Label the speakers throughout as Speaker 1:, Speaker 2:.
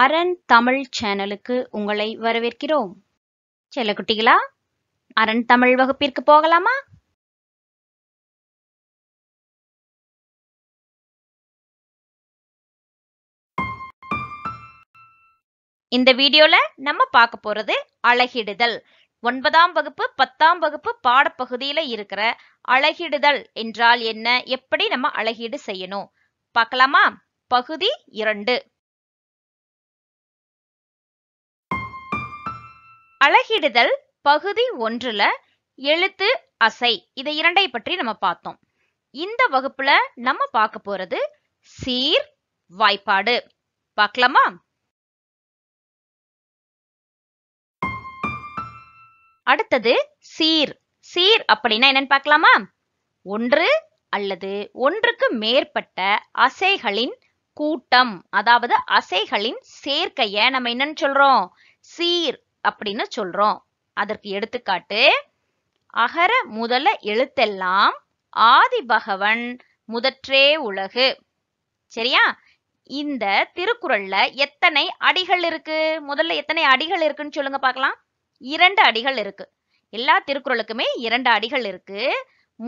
Speaker 1: அரண் தமிழ் சேனலுக்கு உங்களை வரவேற்கிறோம் செல்ல குட்டிகளா அரண் தமிழ் வகுப்பிற்கு போகலாமா இந்த வீடியோல நம்ம பார்க்க போறது அழகிடுதல் ஒன்பதாம் வகுப்பு பத்தாம் வகுப்பு பாடப்பகுதியில இருக்கிற அழகிடுதல் என்றால் என்ன எப்படி நம்ம அழகீடு செய்யணும் பார்க்கலாமா பகுதி இரண்டு அழகிடுதல் பகுதி ஒன்றுல எழுத்து அசை இதை இரண்டை பற்றி நம்ம பார்த்தோம் இந்த வகுப்புல நம்ம பார்க்க போறது சீர் வாய்ப்பாடு பார்க்கலாமா அடுத்தது சீர் சீர் அப்படின்னா என்னன்னு பார்க்கலாமா ஒன்று அல்லது ஒன்றுக்கு மேற்பட்ட அசைகளின் கூட்டம் அதாவது அசைகளின் சேர்க்கைய நம்ம என்னன்னு சொல்றோம் சீர் அப்படின்னு சொல்றோம் அதற்கு எடுத்துக்காட்டு அகர முதல எழுத்தெல்லாம் ஆதி பகவன் முதற்றே உலகு சரியா இந்த திருக்குறள்ல எத்தனை அடிகள் இருக்கு முதல்ல எத்தனை அடிகள் இருக்குன்னு சொல்லுங்க பார்க்கலாம் இரண்டு அடிகள் இருக்கு எல்லா திருக்குறளுக்குமே இரண்டு அடிகள் இருக்கு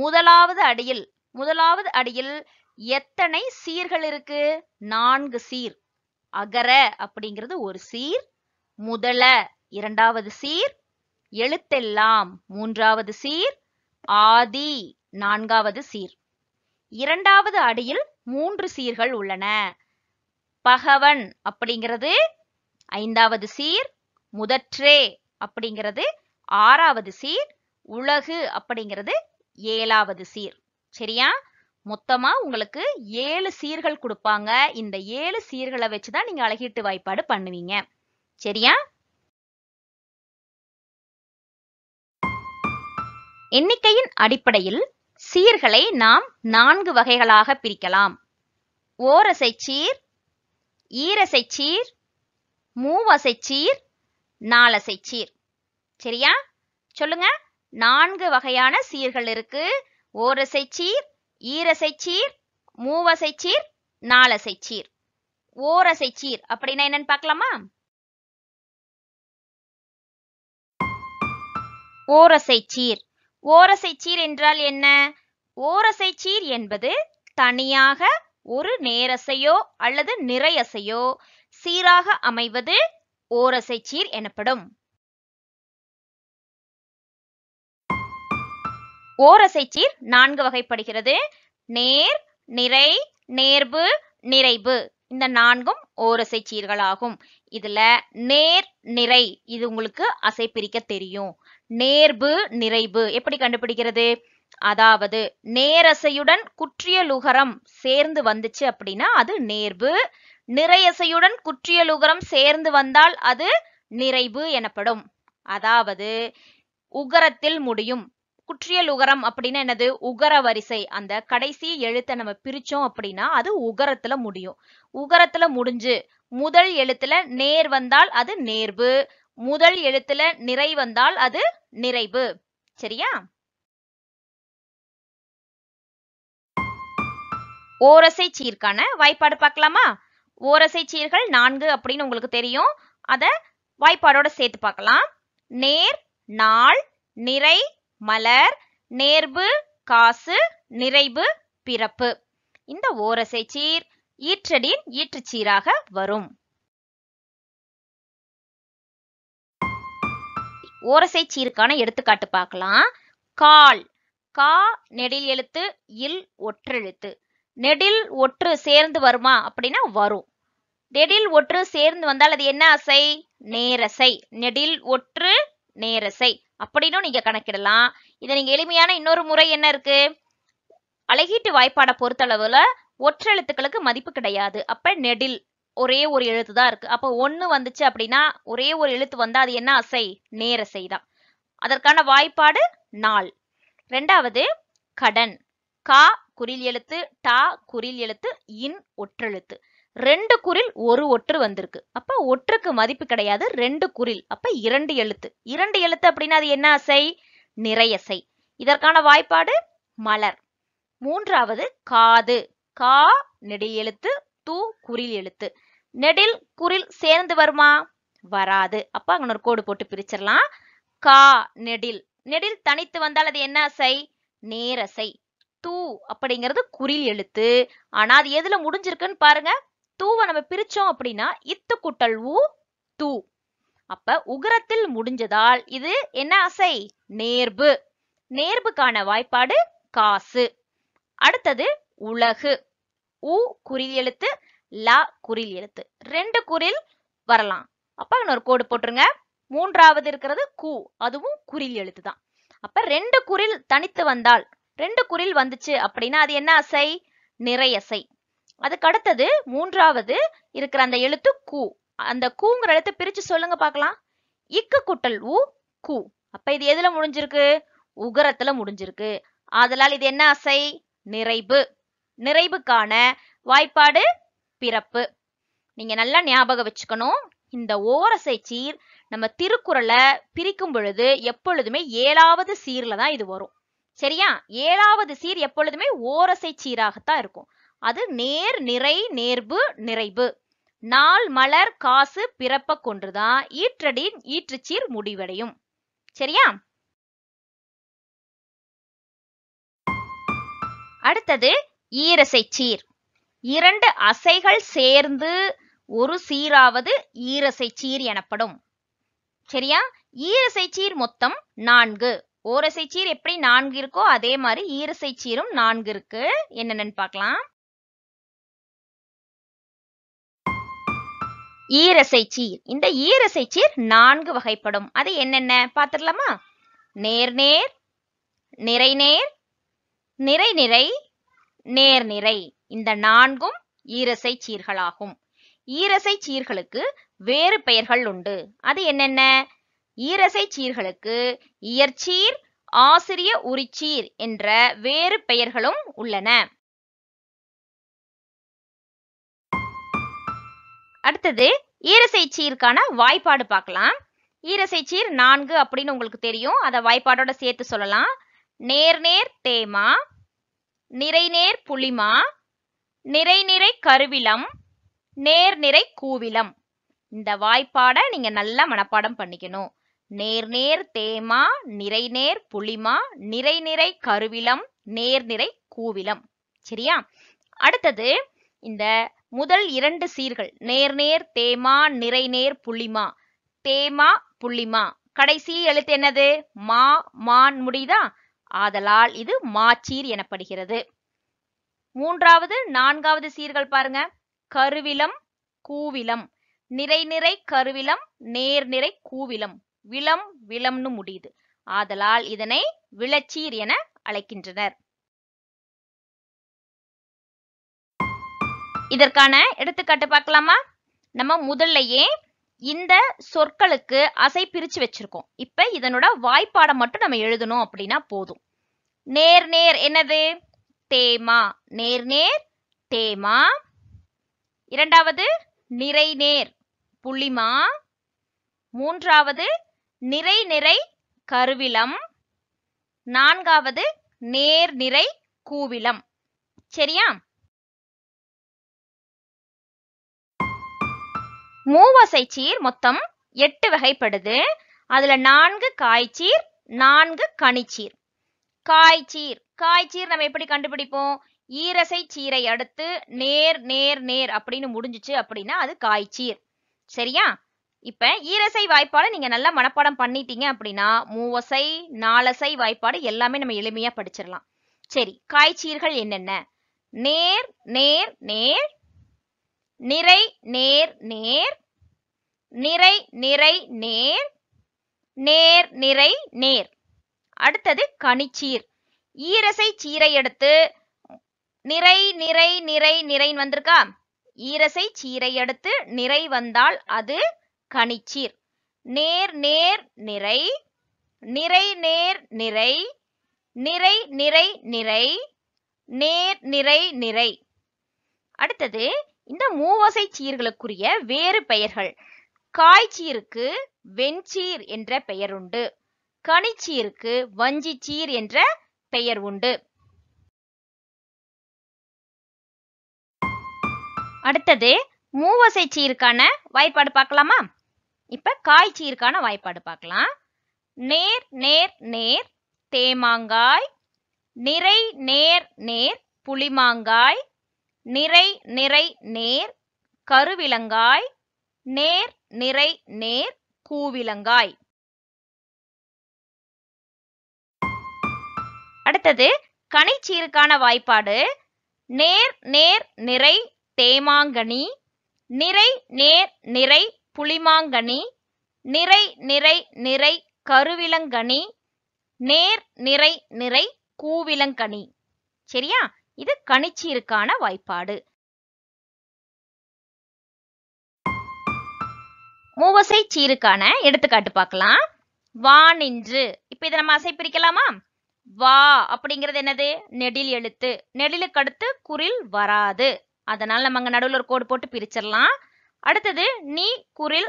Speaker 1: முதலாவது அடியில் முதலாவது அடியில் எத்தனை சீர்கள் இருக்கு நான்கு சீர் அகர அப்படிங்கிறது ஒரு சீர் முதல இரண்டாவது சீர் எழுத்தெல்லாம் மூன்றாவது சீர் ஆதி நான்காவது சீர் இரண்டாவது அடியில் மூன்று சீர்கள் உள்ளன பகவன் அப்படிங்கிறது ஐந்தாவது சீர் முதற்றே அப்படிங்கிறது ஆறாவது சீர் உலகு அப்படிங்கிறது ஏழாவது சீர் சரியா மொத்தமா உங்களுக்கு ஏழு சீர்கள் கொடுப்பாங்க இந்த ஏழு சீர்களை வச்சுதான் நீங்க அழகீட்டு வாய்ப்பாடு பண்ணுவீங்க சரியா எண்ணிக்கையின் அடிப்படையில் சீர்களை நாம் நான்கு வகைகளாக பிரிக்கலாம் ஓரசை சீர் ஈரசை சீர் மூவசை சீர் நாலசை சீர் சரியா சொல்லுங்க நான்கு வகையான சீர்கள் இருக்கு ஓரசை சீர் ஈரசை சீர் மூவசை சீர் நாலசை சீர் ஓரசை சீர் அப்படின்னா என்னன்னு பார்க்கலாமா ஓரசை சீர் ஓரசைச்சீர் என்றால் என்ன ஓரசைச்சீர் என்பது தனியாக ஒரு நேரசையோ அல்லது நிறையசையோ சீராக அமைவது ஓரசைச்சீர் எனப்படும் ஓரசைச்சீர் நான்கு வகைப்படுகிறது நேர் நிறை நேர்பு நிறைவு இந்த நான்கும் ஓரசை சீர்களாகும் இதுல நேர் நிறை இது உங்களுக்கு அசை பிரிக்க தெரியும் நேர்பு நிறைவு எப்படி கண்டுபிடிக்கிறது அதாவது நேரசையுடன் குற்றியலுகரம் சேர்ந்து வந்துச்சு அப்படின்னா அது நேர்வு நிறையசையுடன் குற்றியலுகரம் சேர்ந்து வந்தால் அது நிறைவு எனப்படும் அதாவது உகரத்தில் முடியும் குற்றியல் உகரம் அப்படின்னா என்னது உகர வரிசை அந்த கடைசி எழுத்தை நம்ம பிரிச்சோம் அப்படின்னா அது உகரத்துல முடியும் உகரத்துல முடிஞ்சு முதல் எழுத்துல நேர் வந்தால் அது நேர்வு முதல் எழுத்துல நிறை வந்தால் அது நிறைவு சரியா ஓரசை சீர்க்கான வாய்ப்பாடு பார்க்கலாமா ஓரசை சீர்கள் நான்கு அப்படின்னு உங்களுக்கு தெரியும் அத வாய்ப்பாடோட சேர்த்து பார்க்கலாம் நேர் நாள் நிறை மலர் நேர்பு காசு நிறைவு பிறப்பு இந்த ஓரசை சீர் ஈற்றடியின் ஈற்றுச்சீராக வரும் ஓரசை சீருக்கான எடுத்துக்காட்டு பார்க்கலாம் கால் கா நெடில் எழுத்து இல் ஒற்றெழுத்து நெடில் ஒற்று சேர்ந்து வருமா அப்படின்னா வரும் நெடில் ஒற்று சேர்ந்து வந்தால் அது என்ன அசை நேரசை நெடில் ஒற்று நேரசை அப்படின்னு நீங்க கணக்கிடலாம் இதை நீங்க எளிமையான இன்னொரு முறை என்ன இருக்கு அழகீட்டு வாய்ப்பாடை பொறுத்தளவுல ஒற்றெழுத்துக்களுக்கு மதிப்பு கிடையாது அப்ப நெடில் ஒரே ஒரு எழுத்து தான் இருக்கு அப்போ ஒன்னு வந்துச்சு அப்படின்னா ஒரே ஒரு எழுத்து வந்தா அது என்ன அசை நேரசை தான் அதற்கான வாய்ப்பாடு நாள் ரெண்டாவது கடன் கா குறில் எழுத்து டா குறில் எழுத்து இன் ஒற்றெழுத்து ரெண்டு குரில் ஒரு ஒற்று வந்திருக்கு அப்ப ஒற்றுக்கு மதிப்பு கிடையாது ரெண்டு குரில் அப்ப இரண்டு எழுத்து இரண்டு எழுத்து அப்படின்னா அது என்ன அசை நிறையசை இதற்கான வாய்ப்பாடு மலர் மூன்றாவது காது கா நெடில் எழுத்து தூ குரில் எழுத்து நெடில் குரில் சேர்ந்து வருமா வராது அப்ப அங்க ஒரு கோடு போட்டு பிரிச்சிடலாம் கா நெடில் நெடில் தனித்து வந்தால் அது என்ன அசை நேரசை தூ அப்படிங்கிறது குரில் எழுத்து ஆனா அது எதுல முடிஞ்சிருக்குன்னு பாருங்க தூவை நம்ம பிரிச்சோம் அப்படின்னா இத்து குட்டல் ஊ தூ அப்ப உகரத்தில் முடிஞ்சதால் இது என்ன அசை நேர்பு நேர்புக்கான வாய்ப்பாடு காசு அடுத்தது உலகு உ குறில் எழுத்து ல குறில் எழுத்து ரெண்டு குறில் வரலாம் அப்ப இன்னொரு கோடு போட்டுருங்க மூன்றாவது இருக்கிறது கு அதுவும் குறில் எழுத்து தான் அப்ப ரெண்டு குறில் தனித்து வந்தால் ரெண்டு குறில் வந்துச்சு அப்படின்னா அது என்ன அசை நிறையசை அதுக்கு அடுத்தது மூன்றாவது இருக்கிற அந்த எழுத்து கூ அந்த கூங்கிற எழுத்து பிரிச்சு சொல்லுங்க பார்க்கலாம் இக்கு குட்டல் ஊ கூ அப்ப இது எதுல முடிஞ்சிருக்கு உகரத்துல முடிஞ்சிருக்கு ஆதலால் இது என்ன அசை நிறைவு நிறைவுக்கான வாய்ப்பாடு பிறப்பு நீங்க நல்லா ஞாபகம் வச்சுக்கணும் இந்த ஓரசை சீர் நம்ம திருக்குறளை பிரிக்கும் பொழுது எப்பொழுதுமே ஏழாவது சீர்ல தான் இது வரும் சரியா ஏழாவது சீர் எப்பொழுதுமே ஓரசை சீராகத்தான் இருக்கும் அது நேர் நிறை நேர்வு நிறைவு நாள் மலர் காசு பிறப்ப கொன்றுதான் ஈற்றடின் ஈற்றுச்சீர் முடிவடையும் சரியா அடுத்தது ஈரசை சீர் இரண்டு அசைகள் சேர்ந்து ஒரு சீராவது ஈரசை சீர் எனப்படும் சரியா ஈரசை சீர் மொத்தம் நான்கு ஓரசை சீர் எப்படி நான்கு இருக்கோ அதே மாதிரி ஈரசை சீரும் நான்கு இருக்கு என்னென்னு பார்க்கலாம் ஈரசைச்சீர் இந்த ஈரசைச்சீர் நான்கு வகைப்படும் அது என்னென்ன பார்த்துடலாமா நேர்நேர் நிறைநேர் நிறைநிறை நேர்நிறை இந்த நான்கும் ஈரசை சீர்களாகும் ஈரசை சீர்களுக்கு வேறு பெயர்கள் உண்டு அது என்னென்ன ஈரசை சீர்களுக்கு இயற்சீர் ஆசிரிய உரிச்சீர் என்ற வேறு பெயர்களும் உள்ளன அடுத்தது ஈரசை சீருக்கான வாய்ப்பாடு பார்க்கலாம் ஈரசை சீர் நான்கு அப்படின்னு உங்களுக்கு தெரியும் அதை வாய்ப்பாடோட சேர்த்து சொல்லலாம் நேர்நேர் தேமா நிறைநேர் புளிமா நிறைநிறை கருவிலம் நேர்நிறை கூவிலம் இந்த வாய்ப்பாடை நீங்க நல்லா மனப்பாடம் பண்ணிக்கணும் நேர்நேர் தேமா நிறைநேர் புளிமா நிறைநிறை கருவிலம் நேர்நிறை கூவிலம் சரியா அடுத்தது இந்த முதல் இரண்டு சீர்கள் நேர்நேர் தேமா நிறைநேர் புள்ளிமா தேமா புள்ளிமா கடைசி எழுத்து என்னது மா மான் முடிதா ஆதலால் இது மாச்சீர் எனப்படுகிறது மூன்றாவது நான்காவது சீர்கள் பாருங்க கருவிலம் கூவிலம் நிறை நிறை கருவிலம் நேர் நிறை கூவிலம் விலம் விலம்னு முடியுது ஆதலால் இதனை விளச்சீர் என அழைக்கின்றனர் இதற்கான எடுத்துக்காட்டு பார்க்கலாமா நம்ம முதல்லையே இந்த சொற்களுக்கு அசை பிரிச்சு வச்சிருக்கோம் இப்ப இதனோட வாய்ப்பாடம் மட்டும் நம்ம எழுதணும் அப்படின்னா போதும் நேர் நேர் என்னது தேமா நேர் நேர் தேமா இரண்டாவது நிறை நேர் புள்ளிமா மூன்றாவது நிறை நிறை கருவிலம் நான்காவது நேர் நிறை கூவிலம் சரியா மூவசை சீர் மொத்தம் எட்டு வகைப்படுது அதுல நான்கு காய்ச்சீர் நான்கு கனிச்சீர் காய்ச்சீர் காய்ச்சீர் நம்ம எப்படி கண்டுபிடிப்போம் ஈரசை சீரை அடுத்து நேர் நேர் நேர் அப்படின்னு முடிஞ்சிச்சு அப்படின்னா அது காய்ச்சீர் சரியா இப்ப ஈரசை வாய்ப்பாடு நீங்க நல்லா மனப்பாடம் பண்ணிட்டீங்க அப்படின்னா மூவசை நாலசை வாய்ப்பாடு எல்லாமே நம்ம எளிமையா படிச்சிடலாம் சரி காய்ச்சீர்கள் என்னென்ன நேர் நேர் நேர் நிறை நேர் நேர் நிறை நிறை நேர் நேர் நிறை நேர் அடுத்தது கனிச்சீர் ஈரசை சீரை எடுத்து நிறை நிறை நிறை நிறைன்னு வந்திருக்கா ஈரசை சீரை எடுத்து நிறை வந்தால் அது கனிச்சீர் நேர் நேர் நிறை நிறை நேர் நிறை நிறை நிறை நிறை நேர் நிறை நிறை அடுத்தது இந்த மூவசை சீர்களுக்குரிய வேறு பெயர்கள் காய்ச்சீருக்கு வெண்சீர் என்ற பெயர் உண்டு கனிச்சீருக்கு வஞ்சி சீர் என்ற பெயர் உண்டு அடுத்தது மூவசை சீருக்கான வாய்ப்பாடு பார்க்கலாமா இப்ப காய் சீருக்கான வாய்ப்பாடு பார்க்கலாம் நேர் நேர் நேர் தேமாங்காய் நிறை நேர் நேர் புளிமாங்காய் நிறை நிறை நேர் கருவிலங்காய் நேர் நிறை நேர் கூவிலங்காய் அடுத்தது கனிச்சீருக்கான வாய்ப்பாடு நேர் நேர் நிறை தேமாங்கனி நிறை நேர் நிறை புளிமாங்கனி நிறை நிறை நிறை கருவிலங்கனி நேர் நிறை நிறை கூவிலங்கனி சரியா இது கணிச்சீருக்கான வாய்ப்பாடு மூவசை சீருக்கான எடுத்துக்காட்டு பார்க்கலாம் வா நின்று இப்ப இதை நம்ம அசை பிரிக்கலாமா வா அப்படிங்கிறது என்னது நெடில் எழுத்து நெடிலுக்கு அடுத்து குரில் வராது அதனால நம்ம அங்க நடுவில் ஒரு கோடு போட்டு பிரிச்சிடலாம் அடுத்தது நீ குரில்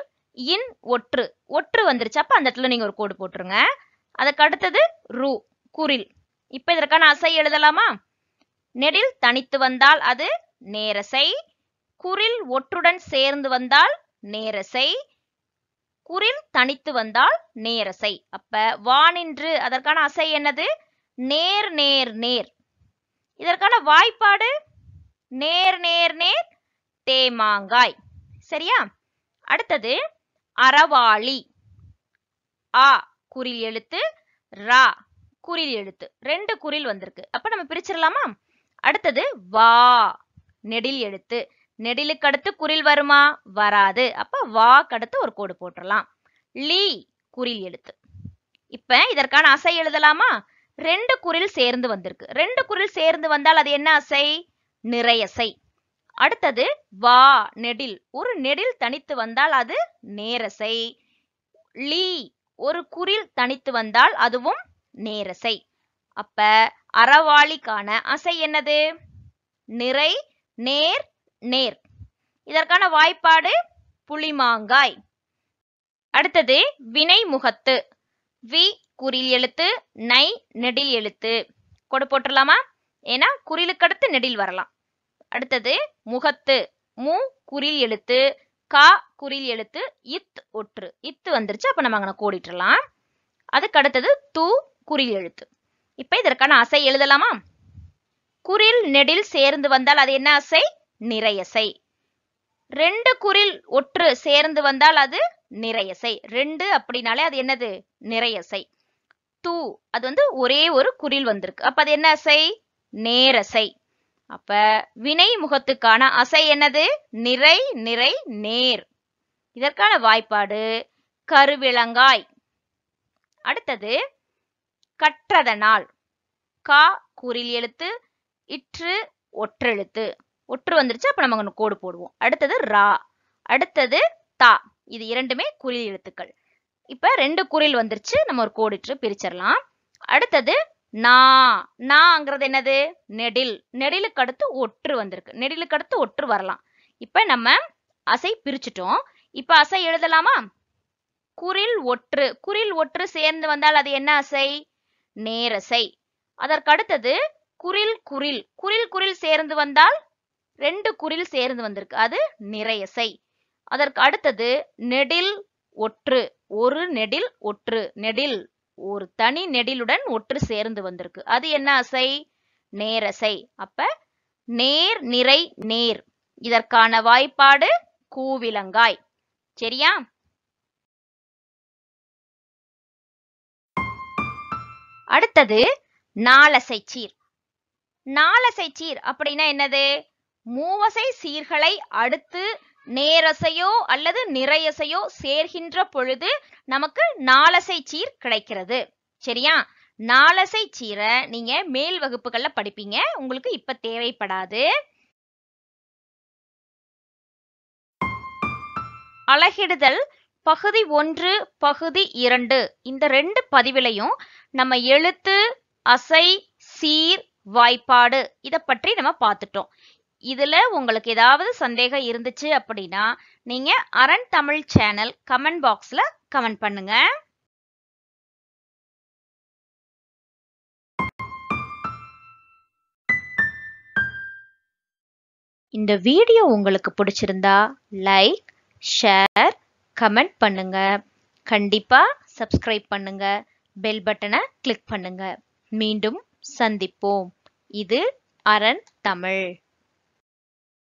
Speaker 1: இன் ஒற்று ஒற்று வந்துருச்சு அப்ப அந்த இடத்துல நீங்க ஒரு கோடு போட்டுருங்க அதுக்கு அடுத்தது ரூ குரில் இப்ப இதற்கான அசை எழுதலாமா நெடில் தனித்து வந்தால் அது நேரசை குறில் ஒற்றுடன் சேர்ந்து வந்தால் நேரசை குறில் தனித்து வந்தால் நேரசை அப்ப வானின்று அதற்கான அசை என்னது நேர் நேர் நேர் இதற்கான வாய்ப்பாடு நேர் நேர் நேர் தேமாங்காய் சரியா அடுத்தது அறவாளி ஆ குறில் எழுத்து ரா குறில் எழுத்து ரெண்டு குறில் வந்திருக்கு அப்ப நம்ம பிரிச்சிடலாமா அடுத்தது வா நெடில் எழுத்து நெடிலுக்கு அடுத்து குரில் வருமா வராது அப்ப வா கடுத்து ஒரு கோடு போட்டுடலாம் லீ குரில் எழுத்து இப்ப இதற்கான அசை எழுதலாமா ரெண்டு குரில் சேர்ந்து வந்திருக்கு ரெண்டு குரில் சேர்ந்து வந்தால் அது என்ன அசை நிறையசை அடுத்தது வா நெடில் ஒரு நெடில் தனித்து வந்தால் அது நேரசை லீ ஒரு குரில் தனித்து வந்தால் அதுவும் நேரசை அப்ப அறவாளிக்கான அசை என்னது நிறை நேர் நேர் இதற்கான வாய்ப்பாடு புளிமாங்காய் அடுத்தது வினை முகத்து வி குறில் எழுத்து நை நெடில் எழுத்து கொடு போட்டுடலாமா ஏன்னா குறிலுக்கு அடுத்து நெடில் வரலாம் அடுத்தது முகத்து மு குறில் எழுத்து கா குறில் எழுத்து இத் ஒற்று இத்து வந்துருச்சு அப்ப நம்ம அங்கே கூடிட்டுலாம் அதுக்கு அடுத்தது தூ குறில் எழுத்து இப்ப இதற்கான அசை எழுதலாமா குரில் நெடில் சேர்ந்து வந்தால் அது என்ன அசை நிறையசை ரெண்டு குரில் ஒற்று சேர்ந்து வந்தால் அது நிறையசை ரெண்டு அப்படின்னாலே அது என்னது நிறையசை தூ அது வந்து ஒரே ஒரு குரில் வந்திருக்கு அப்ப அது என்ன அசை நேரசை அப்ப வினை முகத்துக்கான அசை என்னது நிறை நிறை நேர் இதற்கான வாய்ப்பாடு கருவிளங்காய் அடுத்தது கற்றதனால் கா குறில் எழுத்து இற்று ஒற்றெழுத்து ஒற்று வந்துருச்சு அப்ப நம்ம கோடு போடுவோம் அடுத்தது ரா அடுத்தது தா இது இரண்டுமே குறில் எழுத்துக்கள் இப்ப ரெண்டு குறில் வந்துருச்சு நம்ம ஒரு கோடிட்டு பிரிச்சிடலாம் அடுத்தது நா நாங்கிறது என்னது நெடில் நெடிலுக்கு அடுத்து ஒற்று வந்திருக்கு நெடிலுக்கு அடுத்து ஒற்று வரலாம் இப்ப நம்ம அசை பிரிச்சுட்டோம் இப்ப அசை எழுதலாமா குறில் ஒற்று குறில் ஒற்று சேர்ந்து வந்தால் அது என்ன அசை நேரசை அதற்கடுத்தது குரில் குரில் குரில் குரில் சேர்ந்து வந்தால் ரெண்டு குரில் சேர்ந்து வந்திருக்கு அது நிறையசை அதற்கு அடுத்தது நெடில் ஒற்று ஒரு நெடில் ஒற்று நெடில் ஒரு தனி நெடிலுடன் ஒற்று சேர்ந்து வந்திருக்கு அது என்ன அசை நேரசை அப்ப நேர் நிறை நேர் இதற்கான வாய்ப்பாடு கூவிலங்காய் சரியா அடுத்தது நாலசை சீர் நாலசை சீர் அப்படின்னா என்னது மூவசை சீர்களை அடுத்து நேரசையோ அல்லது நிறையசையோ சேர்கின்ற பொழுது நமக்கு நாலசை சீர் கிடைக்கிறது சரியா நாலசை சீரை நீங்க மேல் வகுப்புகள்ல படிப்பீங்க உங்களுக்கு இப்ப தேவைப்படாது அழகிடுதல் பகுதி ஒன்று பகுதி இரண்டு இந்த ரெண்டு பதிவிலையும் நம்ம எழுத்து அசை சீர் வாய்ப்பாடு இதை பற்றி நம்ம பார்த்துட்டோம் இதுல உங்களுக்கு ஏதாவது சந்தேகம் இருந்துச்சு அப்படின்னா நீங்க அரண் தமிழ் சேனல் கமெண்ட் பாக்ஸ்ல கமெண்ட் பண்ணுங்க இந்த வீடியோ உங்களுக்கு பிடிச்சிருந்தா லைக் ஷேர் கமெண்ட் பண்ணுங்க கண்டிப்பாக சப்ஸ்கிரைப் பண்ணுங்க பெல் பட்டனை கிளிக் பண்ணுங்க மீண்டும் சந்திப்போம் இது அரண் தமிழ்